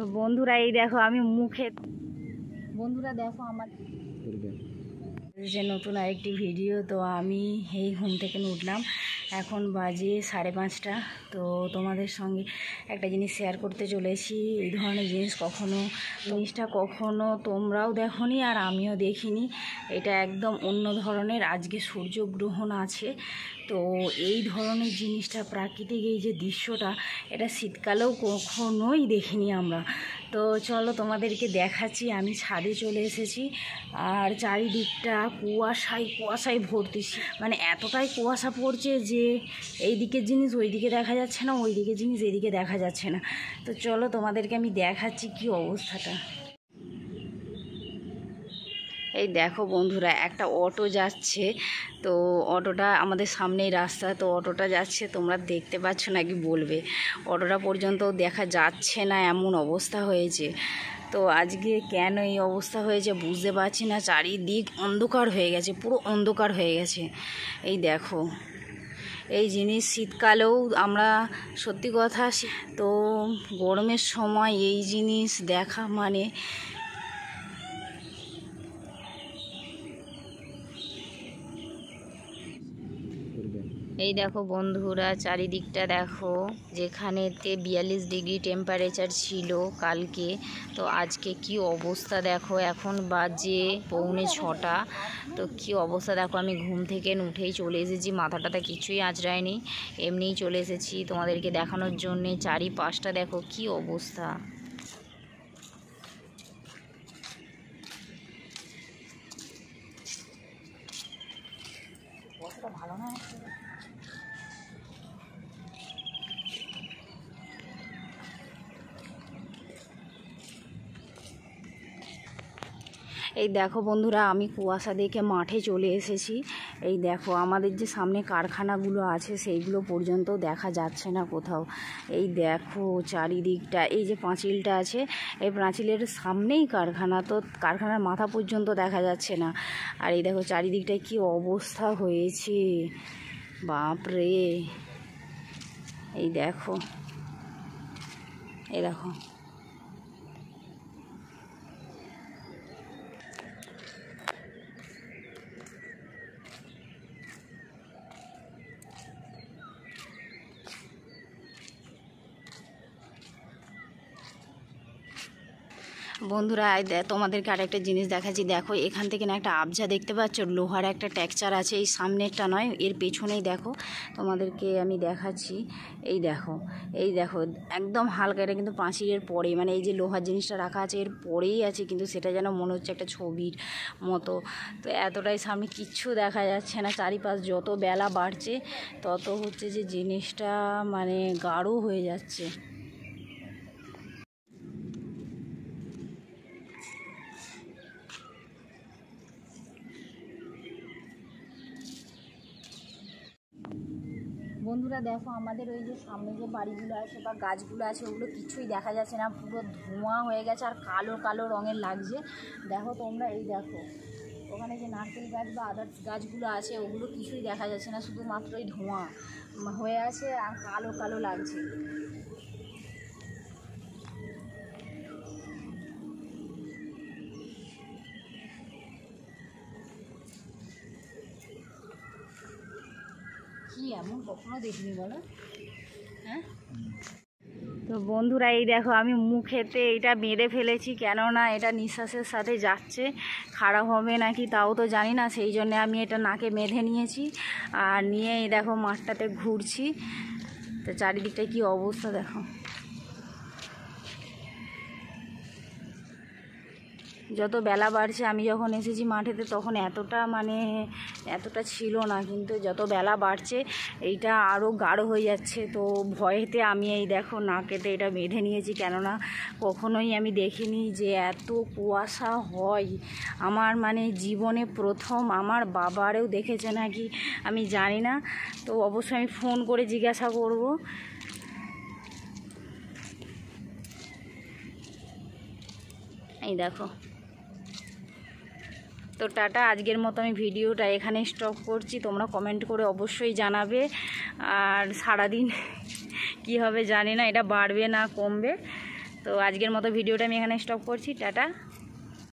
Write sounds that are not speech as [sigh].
তো বন্ধুরা এই দেখো আমি মুখে বন্ধুরা দেখো আমার যে নতুন আরেকটি ভিডিও তো আমি এই ঘুম থেকে উঠলাম এখন বাজে সাড়ে পাঁচটা তো তোমাদের সঙ্গে একটা জিনিস শেয়ার করতে চলেছি এই ধরনের জিনিস কখনো জিনিসটা কখনো তোমরাও দেখনি আর আমিও দেখিনি এটা একদম অন্য ধরনের আজকে সূর্যগ্রহণ আছে তো এই ধরনের জিনিসটা প্রাকৃতিক এই যে দৃশ্যটা এটা শীতকালেও কখনোই দেখিনি আমরা তো চলো তোমাদেরকে দেখাচ্ছি আমি ছাদে চলে এসেছি আর চারিদিকটা কুয়াশায় কুয়াশায় ভর্তি মানে এতটাই কুয়াশা পড়ছে যে যে এই দিকের জিনিস ওই দিকে দেখা যাচ্ছে না ওই দিকের জিনিস এদিকে দেখা যাচ্ছে না তো চলো তোমাদেরকে আমি দেখাচ্ছি কি অবস্থাটা এই দেখো বন্ধুরা একটা অটো যাচ্ছে তো অটোটা আমাদের সামনেই রাস্তা তো অটোটা যাচ্ছে তোমরা দেখতে পাচ্ছ নাকি বলবে অটোটা পর্যন্ত দেখা যাচ্ছে না এমন অবস্থা হয়েছে তো আজকে কেন এই অবস্থা হয়েছে বুঝতে পারছি না চারিদিক অন্ধকার হয়ে গেছে পুরো অন্ধকার হয়ে গেছে এই দেখো এই জিনিস শীতকালেও আমরা সত্যি কথা তো গরমের সময় এই জিনিস দেখা মানে এই দেখো বন্ধুরা চারিদিকটা দেখো যেখানেতে বিয়াল্লিশ ডিগ্রি টেম্পারেচার ছিল কালকে তো আজকে কি অবস্থা দেখো এখন বাজে পৌনে ছটা তো কি অবস্থা দেখো আমি ঘুম থেকে উঠেই চলে এসেছি মাথাটাতে কিছুই আঁচড়ায়নি এমনিই চলে এসেছি তোমাদেরকে দেখানোর জন্যে চারিপাশটা দেখো কি অবস্থা I don't know. এই দেখো বন্ধুরা আমি কুয়াশা দেখে মাঠে চলে এসেছি এই দেখো আমাদের যে সামনে কারখানাগুলো আছে সেইগুলো পর্যন্ত দেখা যাচ্ছে না কোথাও এই দেখো চারিদিকটা এই যে পাঁচিলটা আছে এই পাঁচিলের সামনেই কারখানা তো কারখানার মাথা পর্যন্ত দেখা যাচ্ছে না আর এই দেখো চারিদিকটায় কি অবস্থা হয়েছে বাপরে এই দেখো এই দেখো বন্ধুরা তোমাদেরকে আর একটা জিনিস দেখাচ্ছি দেখো এখান থেকে না একটা আবজা দেখতে পাচ্ছ লোহার একটা ট্যাকচার আছে এই সামনেরটা নয় এর পেছনেই দেখো তোমাদেরকে আমি দেখাচ্ছি এই দেখো এই দেখো একদম হালকা এটা কিন্তু পাঁচিরের পরে মানে এই যে লোহার জিনিসটা রাখা আছে এর পরেই আছে কিন্তু সেটা যেন মনে হচ্ছে একটা ছবির মতো তো এতটাই সামনে কিচ্ছু দেখা যাচ্ছে না চারিপাশ যত বেলা বাড়ছে তত হচ্ছে যে জিনিসটা মানে গাঢ় হয়ে যাচ্ছে বন্ধুরা দেখো আমাদের ওই যে সামনে যে বাড়িগুলো আছে বা গাছগুলো আছে ওগুলো কিছুই দেখা যাচ্ছে না পুরো ধোঁয়া হয়ে গেছে আর কালো কালো রঙের লাগছে দেখো তোমরা এই দেখো ওখানে যে নারকেল গাছ বা আদার্স গাছগুলো আছে ওগুলো কিছুই দেখা যাচ্ছে না শুধুমাত্র ওই ধোঁয়া হয়ে আছে আর কালো কালো লাগছে কি এমন কখনো দেখিনি বলো হ্যাঁ তো বন্ধুরা এই দেখো আমি মুখেতে এটা মেরে ফেলেছি কেননা এটা নিঃশ্বাসের সাথে যাচ্ছে খারাপ হবে নাকি তাও তো জানি না সেই জন্য আমি এটা নাকে মেধে নিয়েছি আর নিয়ে এই দেখো মাঠটাতে ঘুরছি তো চারিদিকটা কি অবস্থা দেখো যত বেলা বাড়ছে আমি যখন এসেছি মাঠেতে তখন এতটা মানে এতটা ছিল না কিন্তু যত বেলা বাড়ছে এইটা আরও গাঢ় হয়ে যাচ্ছে তো ভয়েতে আমি এই দেখো নাকেতে এটা বেঁধে নিয়েছি কেননা কখনোই আমি দেখিনি যে এত কুয়াশা হয় আমার মানে জীবনে প্রথম আমার বাবারেও দেখেছে নাকি আমি জানি না তো অবশ্যই আমি ফোন করে জিজ্ঞাসা করব এই দেখো তো টাটা আজকের মতো আমি ভিডিওটা এখানে স্টপ করছি তোমরা কমেন্ট করে অবশ্যই জানাবে আর সারাদিন [laughs] কি হবে জানি না এটা বাড়বে না কমবে তো আজকের মতো ভিডিওটা আমি এখানে স্টপ করছি টাটা